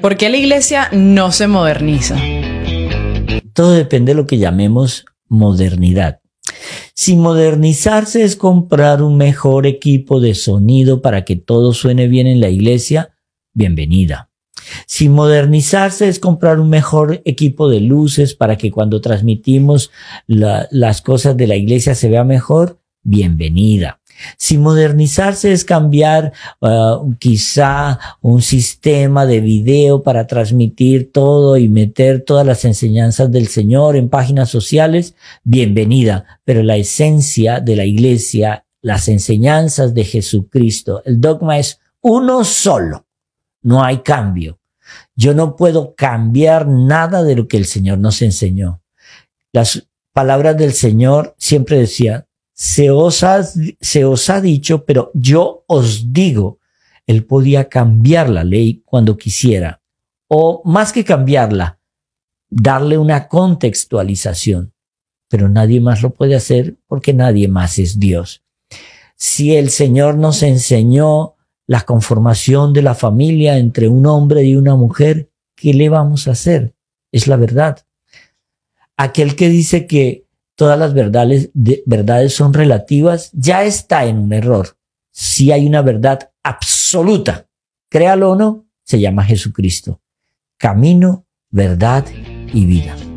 ¿Por qué la iglesia no se moderniza? Todo depende de lo que llamemos modernidad. Si modernizarse es comprar un mejor equipo de sonido para que todo suene bien en la iglesia, bienvenida. Si modernizarse es comprar un mejor equipo de luces para que cuando transmitimos las cosas de la iglesia se vea mejor, bienvenida. Si modernizarse es cambiar uh, quizá un sistema de video para transmitir todo y meter todas las enseñanzas del Señor en páginas sociales, bienvenida. Pero la esencia de la iglesia, las enseñanzas de Jesucristo, el dogma es uno solo. No hay cambio. Yo no puedo cambiar nada de lo que el Señor nos enseñó. Las palabras del Señor siempre decía se os, ha, se os ha dicho, pero yo os digo, él podía cambiar la ley cuando quisiera, o más que cambiarla, darle una contextualización, pero nadie más lo puede hacer porque nadie más es Dios. Si el Señor nos enseñó la conformación de la familia entre un hombre y una mujer, ¿qué le vamos a hacer? Es la verdad. Aquel que dice que todas las verdades, verdades son relativas, ya está en un error. Si hay una verdad absoluta, créalo o no, se llama Jesucristo. Camino, verdad y vida.